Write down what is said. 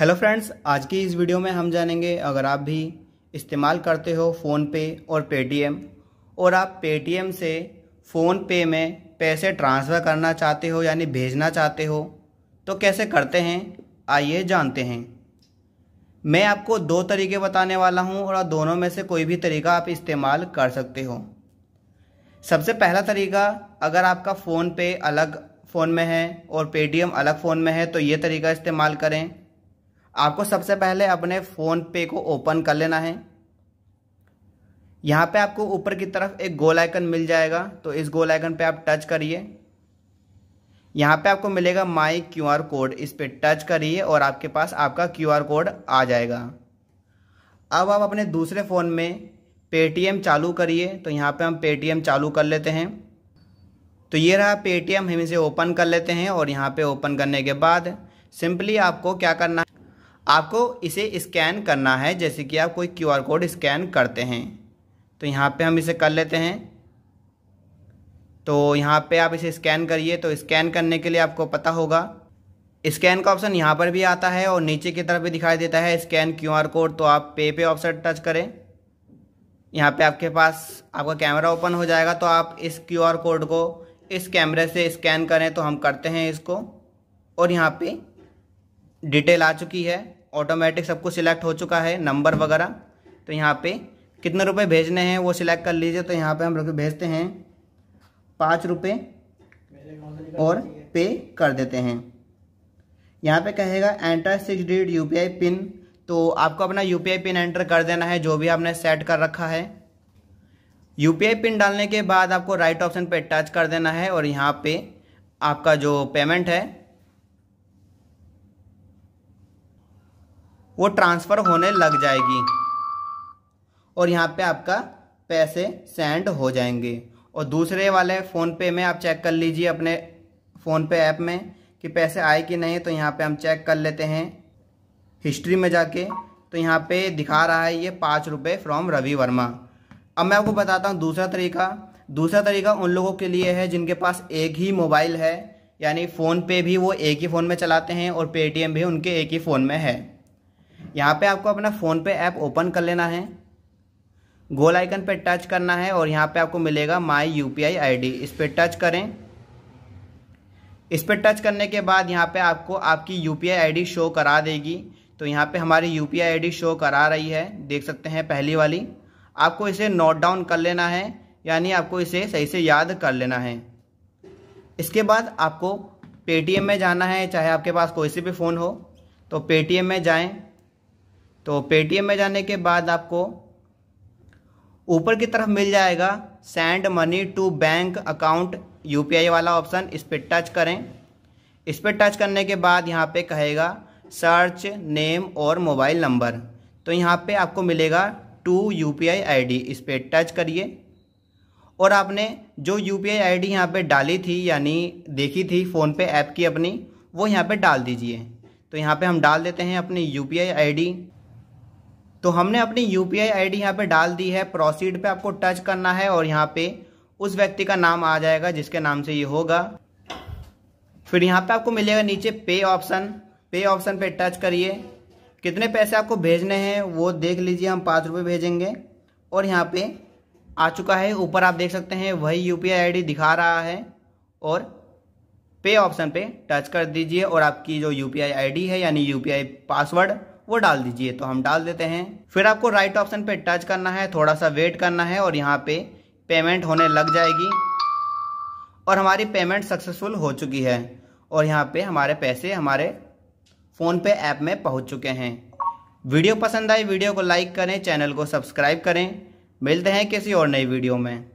hello friends आज की इस वीडियो में हम जानेंगे अगर आप भी इस्तेमाल करते हो फ़ोन पे और पेटीएम और आप पेटीएम से फ़ोन पे में पैसे ट्रांसफ़र करना चाहते हो यानी भेजना चाहते हो तो कैसे करते हैं आइए जानते हैं मैं आपको दो तरीके बताने वाला हूं और दोनों में से कोई भी तरीका आप इस्तेमाल कर सकते हो सबसे पहला तरीका अगर आपका फ़ोन पे अलग फ़ोन में है और पेटीएम अलग फ़ोन में है तो ये तरीका इस्तेमाल करें आपको सबसे पहले अपने फ़ोन पे को ओपन कर लेना है यहाँ पे आपको ऊपर की तरफ एक गोल आइकन मिल जाएगा तो इस गोल आइकन पे आप टच करिए यहाँ पे आपको मिलेगा माई क्यू आर कोड इस पर टच करिए और आपके पास आपका क्यू आर कोड आ जाएगा अब आप अपने दूसरे फ़ोन में पेटीएम चालू करिए तो यहाँ पे हम पेटीएम चालू कर लेते हैं तो ये रहा पेटीएम हम इसे ओपन कर लेते हैं और यहाँ पे ओपन करने के बाद सिंपली आपको क्या करना है आपको इसे स्कैन करना है जैसे कि आप कोई क्यू कोड स्कैन करते हैं तो यहाँ पे हम इसे कर लेते हैं तो यहाँ पे आप इसे स्कैन करिए तो स्कैन करने के लिए आपको पता होगा स्कैन का ऑप्शन यहाँ पर भी आता है और नीचे की तरफ भी दिखाई देता है स्कैन क्यूआर कोड तो आप पे पे ऑप्शन टच करें यहाँ पे आपके पास आपका कैमरा ओपन हो जाएगा तो आप इस क्यूआर कोड को इस कैमरे से स्कैन करें तो हम करते हैं इसको और यहाँ पे डिटेल आ चुकी है ऑटोमेटिक सब कुछ सिलेक्ट हो चुका है नंबर वगैरह तो यहाँ पे कितने रुपए भेजने हैं वो सिलेक्ट कर लीजिए तो यहाँ पे हम लोग भेजते हैं पाँच रुपये और पे कर देते हैं यहाँ पे कहेगा enter six digit U PIN तो आपको अपना यू पिन एंटर कर देना है जो भी आपने सेट कर रखा है यू पिन डालने के बाद आपको राइट ऑप्शन पे टच कर देना है और यहाँ पे आपका जो पेमेंट है वो ट्रांसफ़र होने लग जाएगी और यहाँ पे आपका पैसे सेंड हो जाएंगे और दूसरे वाले फ़ोन पे में आप चेक कर लीजिए अपने फ़ोन पे ऐप में कि पैसे आए कि नहीं तो यहाँ पे हम चेक कर लेते हैं हिस्ट्री में जाके तो यहाँ पे दिखा रहा है ये पाँच रुपये फ्रॉम रवि वर्मा अब मैं आपको बताता हूँ दूसरा तरीका दूसरा तरीका उन लोगों के लिए है जिनके पास एक ही मोबाइल है यानी फ़ोन पे भी वो एक ही फ़ोन में चलाते हैं और पेटीएम भी उनके एक ही फ़ोन में है यहाँ पे आपको अपना फ़ोन पे ऐप ओपन कर लेना है गोल आइकन पे टच करना है और यहाँ पे आपको मिलेगा माय यूपीआई आईडी इस पर टच करें इस पर टच करने के बाद यहाँ पे आपको आपकी यूपीआई आईडी शो करा देगी तो यहाँ पे हमारी यूपीआई आईडी शो करा रही है देख सकते हैं पहली वाली आपको इसे नोट डाउन कर लेना है यानी आपको इसे सही से याद कर लेना है इसके बाद आपको पेटीएम में जाना है चाहे आपके पास कोई से भी फ़ोन हो तो पेटीएम में जाएं तो पेटीएम में जाने के बाद आपको ऊपर की तरफ मिल जाएगा send money to bank account UPI वाला ऑप्शन इस पर टच करें इस पर टच करने के बाद यहाँ पे कहेगा सर्च नेम और मोबाइल नंबर तो यहाँ पे आपको मिलेगा to U P I I D इस पर टच करिए और आपने जो U P I I D यहाँ पर डाली थी यानी देखी थी फ़ोन पे ऐप की अपनी वो यहाँ पे डाल दीजिए तो यहाँ पे हम डाल देते हैं अपनी U P I I D तो हमने अपनी U P I I D यहाँ पर डाल दी है प्रोसीड पे आपको टच करना है और यहाँ पे उस व्यक्ति का नाम आ जाएगा जिसके नाम से ये होगा फिर यहाँ पे आपको मिलेगा नीचे पे ऑप्शन पे ऑप्शन पे टच करिए कितने पैसे आपको भेजने हैं वो देख लीजिए हम पाँच रुपये भेजेंगे और यहाँ पे आ चुका है ऊपर आप देख सकते हैं वही U P I I D दिखा रहा है और पे ऑप्शन पे टच कर दीजिए और आपकी जो U P I I D है यानी यू पी आई पासवर्ड वो डाल दीजिए तो हम डाल देते हैं फिर आपको राइट ऑप्शन पे टच करना है थोड़ा सा वेट करना है और यहाँ पे पेमेंट होने लग जाएगी और हमारी पेमेंट सक्सेसफुल हो चुकी है और यहाँ पे हमारे पैसे हमारे फ़ोन पे ऐप में पहुँच चुके हैं वीडियो पसंद आई वीडियो को लाइक करें चैनल को सब्सक्राइब करें मिलते हैं किसी और नई वीडियो में